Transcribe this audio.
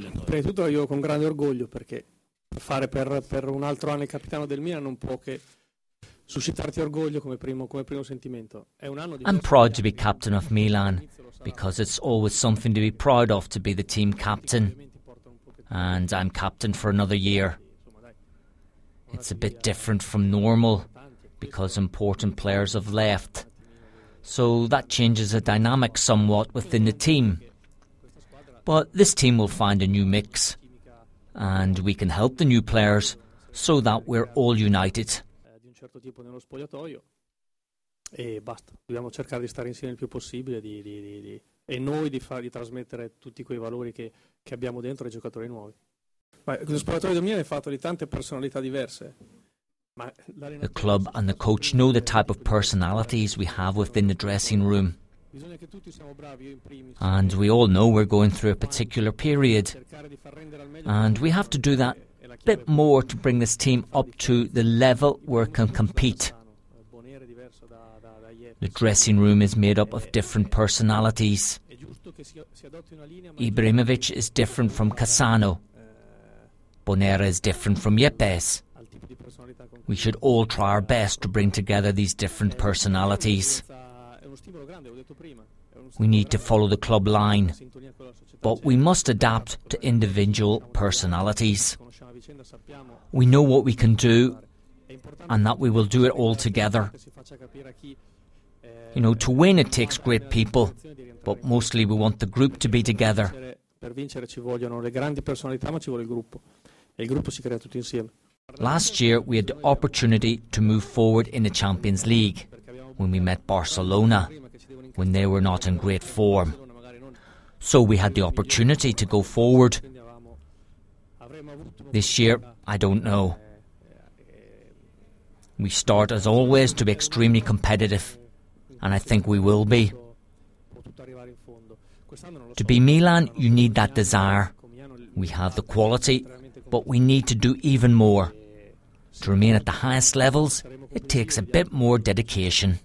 Prima di tutto io con grande orgoglio perché fare per, per, un altro anno il capitano del Milan non può che suscitarti orgoglio come primo, come primo sentimento. È un anno di I'm proud to be captain of Milan because it's always something to be proud of to be the team captain and I'm captain for another year. It's a bit different from normal because important players have left. So that changes the dynamic somewhat within the team. But this team will find a new mix, and we can help the new players so that we're all united. e basta, dobbiamo cercare di stare insieme il più possibile di, di, di, e noi di, far, trasmettere tutti quei valori che, che, abbiamo dentro ai giocatori nuovi. Ma lo spogliatoio di Milan è fatto di tante personalità diverse. The club and the coach know the type of personalities we have within the dressing room. And we all know we're going through a particular period. And we have to do that bit more to bring this team up to the level where it can compete. Eh, the dressing room is made up of different personalities. Ibrahimovic is different from Cassano. Eh, Bonera is different from Yepes. We should all try our best to bring together these different personalities. We need to follow the club line, but we must adapt to individual personalities. We know what we can do and that we will do it all together. Eh, you know, to win it takes great people, but mostly we want the group to be together. Last year we had the opportunity to move forward in the Champions League when we met Barcelona, when they were not in great form. So we had the opportunity to go forward. This year, I don't know. We start, as always, to be extremely competitive, and I think we will be. To be Milan, you need that desire. We have the quality, but we need to do even more. To remain at the highest levels, it takes a bit more dedication.